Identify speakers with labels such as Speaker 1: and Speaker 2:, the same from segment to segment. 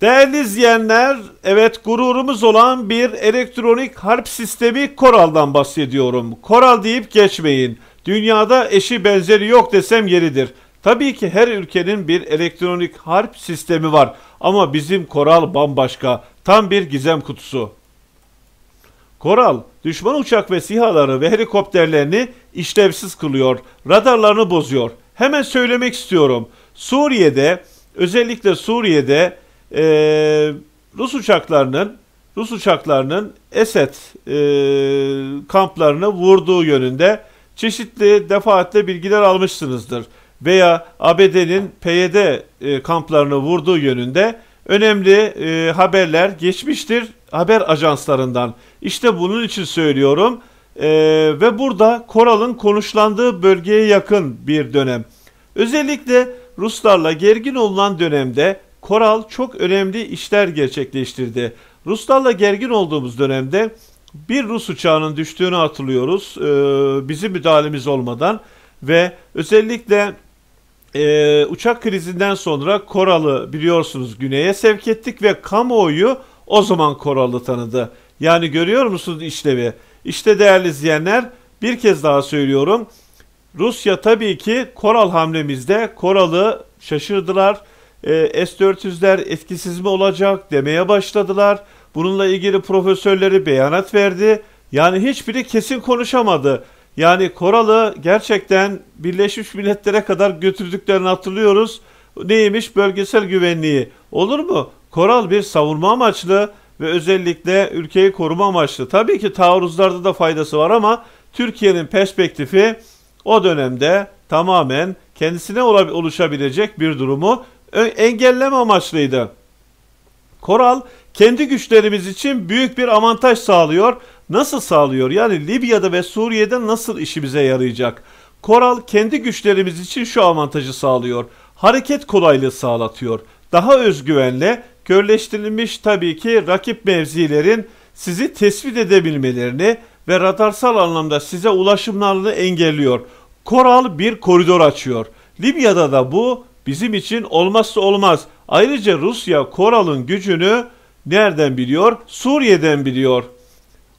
Speaker 1: Değerli izleyenler, evet gururumuz olan bir elektronik harp sistemi Koral'dan bahsediyorum. Koral deyip geçmeyin. Dünyada eşi benzeri yok desem yeridir. Tabii ki her ülkenin bir elektronik harp sistemi var ama bizim Koral bambaşka. Tam bir gizem kutusu. Koral, düşman uçak ve sihaları ve helikopterlerini işlevsiz kılıyor, radarlarını bozuyor. Hemen söylemek istiyorum. Suriye'de, özellikle Suriye'de e, Rus uçaklarının Rus uçaklarının Esed e, kamplarını vurduğu yönünde çeşitli defaatle bilgiler almışsınızdır. Veya ABD'nin PYD e, kamplarını vurduğu yönünde önemli e, haberler geçmiştir haber ajanslarından. İşte bunun için söylüyorum. E, ve burada Koral'ın konuşlandığı bölgeye yakın bir dönem. Özellikle Ruslarla gergin olan dönemde Koral çok önemli işler gerçekleştirdi. Ruslarla gergin olduğumuz dönemde bir Rus uçağının düştüğünü hatırlıyoruz e, bizim müdahalemiz olmadan ve özellikle e, uçak krizinden sonra Koral'ı biliyorsunuz güneye sevk ettik ve kamuoyu o zaman Koral'ı tanıdı. Yani görüyor musunuz işlevi? İşte değerli izleyenler bir kez daha söylüyorum. Rusya tabii ki Koral hamlemizde Koral'ı şaşırdılar e, ee, S-400'ler etkisiz mi olacak demeye başladılar. Bununla ilgili profesörleri beyanat verdi. Yani hiçbiri kesin konuşamadı. Yani Koral'ı gerçekten Birleşmiş Milletler'e kadar götürdüklerini hatırlıyoruz. Neymiş bölgesel güvenliği? Olur mu? Koral bir savunma amaçlı ve özellikle ülkeyi koruma amaçlı. Tabii ki taarruzlarda da faydası var ama Türkiye'nin perspektifi o dönemde tamamen kendisine oluşabilecek bir durumu engelleme amaçlıydı. Koral kendi güçlerimiz için büyük bir avantaj sağlıyor. Nasıl sağlıyor? Yani Libya'da ve Suriye'de nasıl işimize yarayacak? Koral kendi güçlerimiz için şu avantajı sağlıyor. Hareket kolaylığı sağlatıyor. Daha özgüvenle körleştirilmiş tabii ki rakip mevzilerin sizi tespit edebilmelerini ve radarsal anlamda size ulaşımlarını engelliyor. Koral bir koridor açıyor. Libya'da da bu bizim için olmazsa olmaz. Ayrıca Rusya Koral'ın gücünü nereden biliyor? Suriye'den biliyor.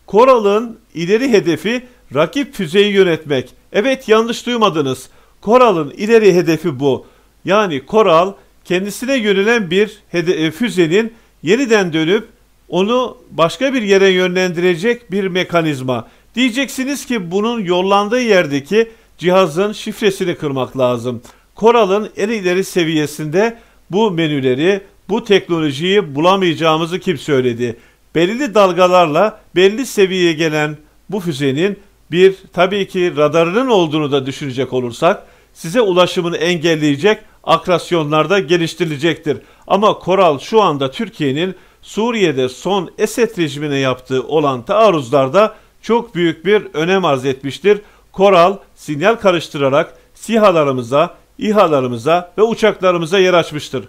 Speaker 1: Koral'ın ileri hedefi rakip füzeyi yönetmek. Evet yanlış duymadınız. Koral'ın ileri hedefi bu. Yani Koral kendisine yönelen bir e, füzenin yeniden dönüp onu başka bir yere yönlendirecek bir mekanizma. Diyeceksiniz ki bunun yollandığı yerdeki cihazın şifresini kırmak lazım. Koral'ın en ileri seviyesinde bu menüleri, bu teknolojiyi bulamayacağımızı kim söyledi? Belirli dalgalarla belli seviyeye gelen bu füzenin bir tabii ki radarının olduğunu da düşünecek olursak size ulaşımını engelleyecek akrasyonlarda geliştirilecektir. Ama Koral şu anda Türkiye'nin Suriye'de son Esed rejimine yaptığı olan taarruzlarda çok büyük bir önem arz etmiştir. Koral sinyal karıştırarak SİHA'larımıza İHA'larımıza ve uçaklarımıza yer açmıştır.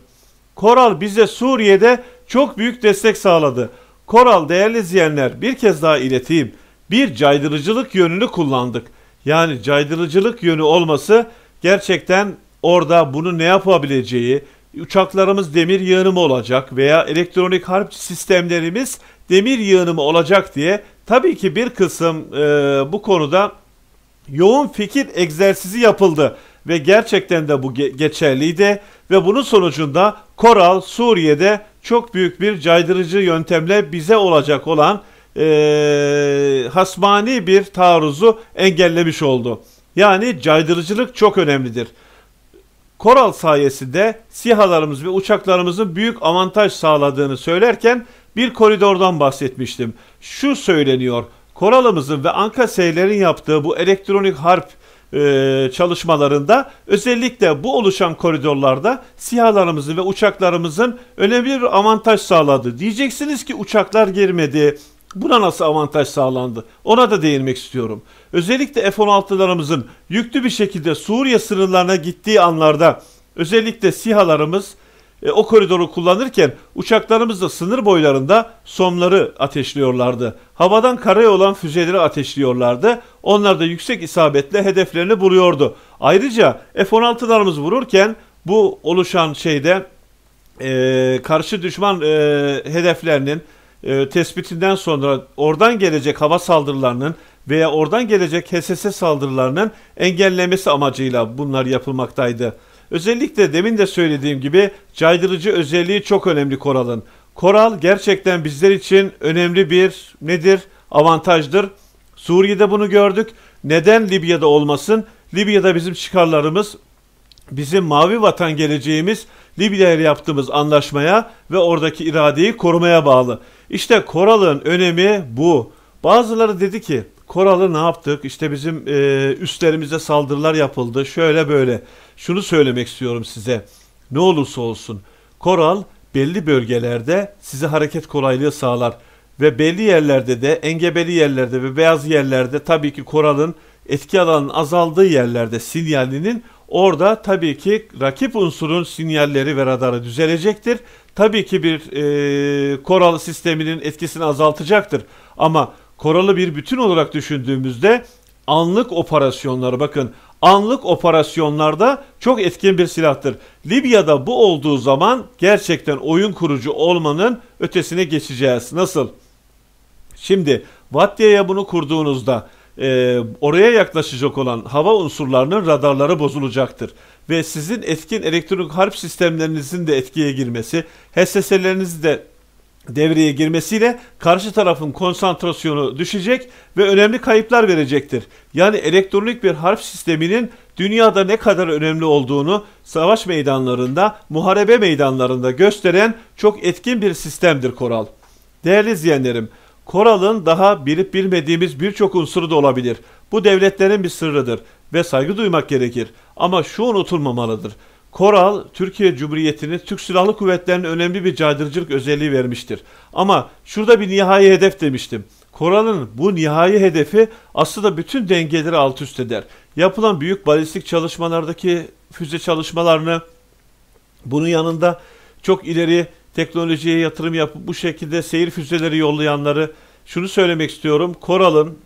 Speaker 1: Koral bize Suriye'de çok büyük destek sağladı. Koral değerli izleyenler bir kez daha ileteyim. Bir caydırıcılık yönünü kullandık. Yani caydırıcılık yönü olması gerçekten orada bunu ne yapabileceği, uçaklarımız demir yığınımı olacak veya elektronik harp sistemlerimiz demir yığınımı olacak diye tabii ki bir kısım e, bu konuda yoğun fikir egzersizi yapıldı ve gerçekten de bu geçerliydi ve bunun sonucunda Koral Suriye'de çok büyük bir caydırıcı yöntemle bize olacak olan e, hasmani bir taarruzu engellemiş oldu. Yani caydırıcılık çok önemlidir. Koral sayesinde sihalarımız ve uçaklarımızın büyük avantaj sağladığını söylerken bir koridordan bahsetmiştim. Şu söyleniyor. Koralımızın ve Anka Seyler'in yaptığı bu elektronik harp e, çalışmalarında özellikle bu oluşan koridorlarda sihalarımızın ve uçaklarımızın önemli bir avantaj sağladı. Diyeceksiniz ki uçaklar girmedi. Buna nasıl avantaj sağlandı? Ona da değinmek istiyorum. Özellikle F-16'larımızın yüklü bir şekilde Suriye sınırlarına gittiği anlarda özellikle sihalarımız e, o koridoru kullanırken uçaklarımız da sınır boylarında somları ateşliyorlardı. Havadan karaya olan füzeleri ateşliyorlardı. Onlar da yüksek isabetle hedeflerini buluyordu. Ayrıca F-16'larımız vururken bu oluşan şeyde e, karşı düşman e, hedeflerinin e, tespitinden sonra oradan gelecek hava saldırılarının veya oradan gelecek HSS saldırılarının engellemesi amacıyla bunlar yapılmaktaydı. Özellikle demin de söylediğim gibi caydırıcı özelliği çok önemli koralın. Koral gerçekten bizler için önemli bir nedir? Avantajdır. Suriye'de bunu gördük. Neden Libya'da olmasın? Libya'da bizim çıkarlarımız, bizim mavi vatan geleceğimiz Libya ile yaptığımız anlaşmaya ve oradaki iradeyi korumaya bağlı. İşte koralın önemi bu. Bazıları dedi ki Koral'ı ne yaptık? İşte bizim e, üstlerimize saldırılar yapıldı. Şöyle böyle. Şunu söylemek istiyorum size. Ne olursa olsun Koral belli bölgelerde size hareket kolaylığı sağlar ve belli yerlerde de engebeli yerlerde ve beyaz yerlerde tabii ki Koral'ın etki alanının azaldığı yerlerde sinyalinin orada tabii ki rakip unsurun sinyalleri ve radarı düzelecektir. Tabii ki bir e, Koral sisteminin etkisini azaltacaktır. Ama koralı bir bütün olarak düşündüğümüzde anlık operasyonlar, bakın anlık operasyonlarda çok etkin bir silahtır. Libya'da bu olduğu zaman gerçekten oyun kurucu olmanın ötesine geçeceğiz. Nasıl? Şimdi Vatya'ya bunu kurduğunuzda e, oraya yaklaşacak olan hava unsurlarının radarları bozulacaktır. Ve sizin etkin elektronik harp sistemlerinizin de etkiye girmesi, HSS'lerinizi de devreye girmesiyle karşı tarafın konsantrasyonu düşecek ve önemli kayıplar verecektir. Yani elektronik bir harf sisteminin dünyada ne kadar önemli olduğunu savaş meydanlarında, muharebe meydanlarında gösteren çok etkin bir sistemdir Koral. Değerli izleyenlerim, Koral'ın daha bilip bilmediğimiz birçok unsuru da olabilir. Bu devletlerin bir sırrıdır ve saygı duymak gerekir. Ama şu unutulmamalıdır. Koral, Türkiye Cumhuriyeti'ni Türk Silahlı Kuvvetleri'nin önemli bir caydırıcılık özelliği vermiştir. Ama şurada bir nihai hedef demiştim. Koral'ın bu nihai hedefi aslında bütün dengeleri alt üst eder. Yapılan büyük balistik çalışmalardaki füze çalışmalarını bunun yanında çok ileri teknolojiye yatırım yapıp bu şekilde seyir füzeleri yollayanları şunu söylemek istiyorum. Koral'ın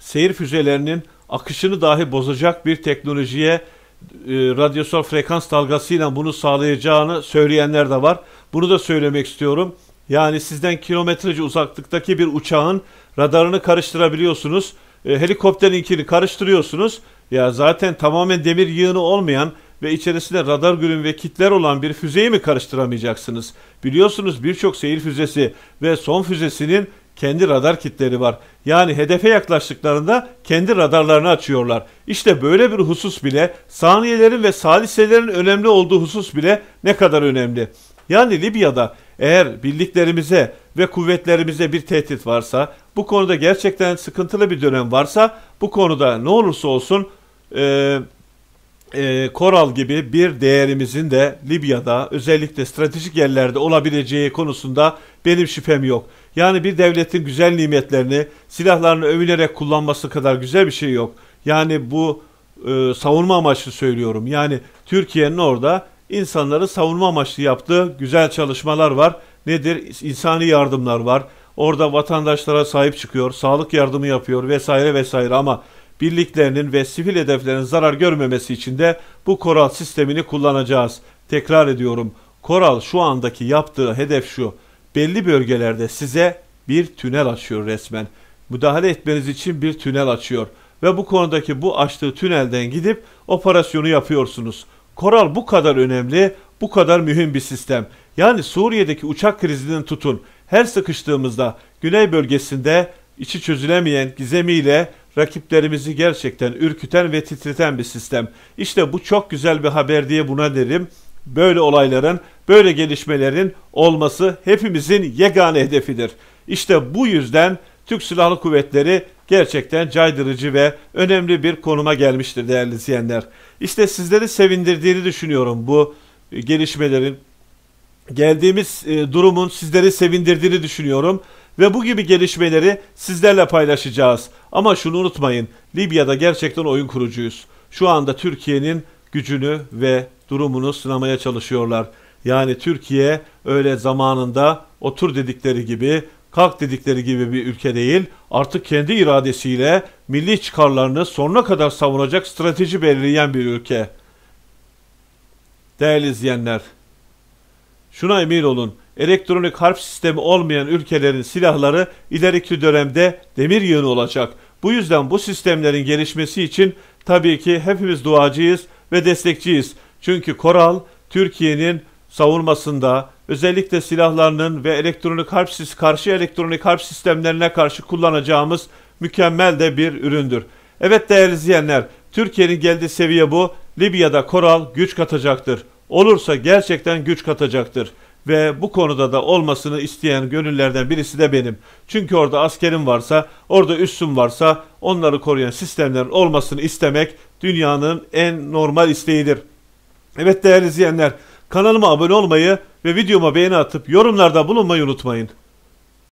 Speaker 1: seyir füzelerinin akışını dahi bozacak bir teknolojiye e, radyosal frekans dalgasıyla bunu sağlayacağını söyleyenler de var. Bunu da söylemek istiyorum. Yani sizden kilometrece uzaklıktaki bir uçağın radarını karıştırabiliyorsunuz. E, helikopterinkini karıştırıyorsunuz. Ya zaten tamamen demir yığını olmayan ve içerisinde radar gülüm ve kitler olan bir füzeyi mi karıştıramayacaksınız? Biliyorsunuz birçok seyir füzesi ve son füzesinin kendi radar kitleri var. Yani hedefe yaklaştıklarında kendi radarlarını açıyorlar. İşte böyle bir husus bile saniyelerin ve saliselerin önemli olduğu husus bile ne kadar önemli. Yani Libya'da eğer bildiklerimize ve kuvvetlerimize bir tehdit varsa, bu konuda gerçekten sıkıntılı bir dönem varsa, bu konuda ne olursa olsun e, e, Koral gibi bir değerimizin de Libya'da özellikle stratejik yerlerde olabileceği konusunda benim şüphem yok. Yani bir devletin güzel nimetlerini silahlarını övünerek kullanması kadar güzel bir şey yok. Yani bu e, savunma amaçlı söylüyorum. Yani Türkiye'nin orada insanları savunma amaçlı yaptığı güzel çalışmalar var. Nedir? İnsani yardımlar var. Orada vatandaşlara sahip çıkıyor, sağlık yardımı yapıyor vesaire vesaire ama birliklerinin ve sivil hedeflerin zarar görmemesi için de bu koral sistemini kullanacağız. Tekrar ediyorum. Koral şu andaki yaptığı hedef şu. Belli bölgelerde size bir tünel açıyor resmen. Müdahale etmeniz için bir tünel açıyor ve bu konudaki bu açtığı tünelden gidip operasyonu yapıyorsunuz. Koral bu kadar önemli, bu kadar mühim bir sistem. Yani Suriye'deki uçak krizinin tutun. Her sıkıştığımızda Güney bölgesinde içi çözülemeyen gizemiyle rakiplerimizi gerçekten ürküten ve titreten bir sistem. İşte bu çok güzel bir haber diye buna derim. Böyle olayların, böyle gelişmelerin olması hepimizin yegane hedefidir. İşte bu yüzden Türk Silahlı Kuvvetleri gerçekten caydırıcı ve önemli bir konuma gelmiştir değerli izleyenler. İşte sizleri sevindirdiğini düşünüyorum bu e, gelişmelerin. Geldiğimiz e, durumun sizleri sevindirdiğini düşünüyorum ve bu gibi gelişmeleri sizlerle paylaşacağız. Ama şunu unutmayın, Libya'da gerçekten oyun kurucuyuz. Şu anda Türkiye'nin gücünü ve durumunu sınamaya çalışıyorlar. Yani Türkiye öyle zamanında otur dedikleri gibi, kalk dedikleri gibi bir ülke değil, artık kendi iradesiyle milli çıkarlarını sonuna kadar savunacak strateji belirleyen bir ülke. Değerli izleyenler, şuna emin olun, elektronik harp sistemi olmayan ülkelerin silahları ileriki dönemde demir yığını olacak. Bu yüzden bu sistemlerin gelişmesi için tabii ki hepimiz duacıyız ve destekçiyiz. Çünkü Koral Türkiye'nin savunmasında özellikle silahlarının ve elektronik harp sistemi karşı elektronik harp sistemlerine karşı kullanacağımız mükemmel de bir üründür. Evet değerli izleyenler, Türkiye'nin geldiği seviye bu. Libya'da Koral güç katacaktır. Olursa gerçekten güç katacaktır ve bu konuda da olmasını isteyen gönüllerden birisi de benim. Çünkü orada askerim varsa, orada üssüm varsa onları koruyan sistemlerin olmasını istemek dünyanın en normal isteğidir. Evet değerli izleyenler, kanalıma abone olmayı ve videoma beğeni atıp yorumlarda bulunmayı unutmayın.